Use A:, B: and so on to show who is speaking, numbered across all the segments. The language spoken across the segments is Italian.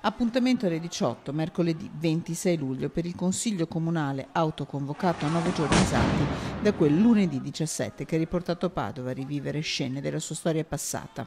A: Appuntamento alle 18 mercoledì 26 luglio per il Consiglio Comunale autoconvocato a nove giorni esatti da quel lunedì 17 che ha riportato Padova a rivivere scene della sua storia passata.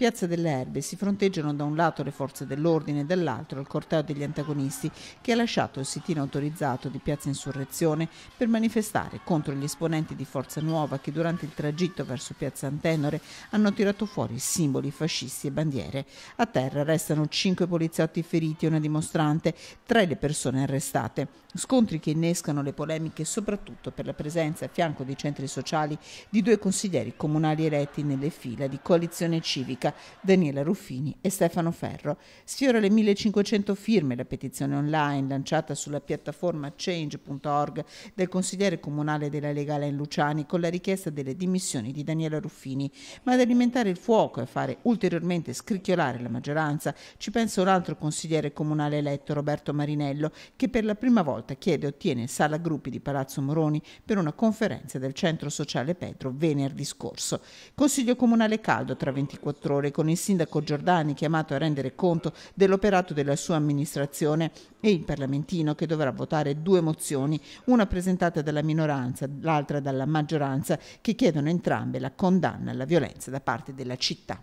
A: Piazza delle Erbe si fronteggiano da un lato le forze dell'ordine e dall'altro il corteo degli antagonisti che ha lasciato il sitino autorizzato di Piazza Insurrezione per manifestare contro gli esponenti di Forza Nuova che durante il tragitto verso Piazza Antenore hanno tirato fuori simboli fascisti e bandiere. A terra restano cinque poliziotti feriti e una dimostrante, tra le persone arrestate. Scontri che innescano le polemiche soprattutto per la presenza a fianco dei centri sociali di due consiglieri comunali eletti nelle fila di coalizione civica Giusta, Daniela Ruffini e Stefano Ferro. Sfiora le 1500 firme la petizione online lanciata sulla piattaforma change.org del consigliere comunale della Lega Len Luciani con la richiesta delle dimissioni di Daniela Ruffini. Ma ad alimentare il fuoco e a fare ulteriormente scricchiolare la maggioranza ci pensa un altro consigliere comunale eletto, Roberto Marinello, che per la prima volta chiede e ottiene sala gruppi di Palazzo Moroni per una conferenza del Centro Sociale Petro venerdì scorso. Consiglio comunale caldo tra 24 24 ore con il sindaco Giordani chiamato a rendere conto dell'operato della sua amministrazione e il parlamentino che dovrà votare due mozioni, una presentata dalla minoranza, l'altra dalla maggioranza, che chiedono entrambe la condanna alla violenza da parte della città.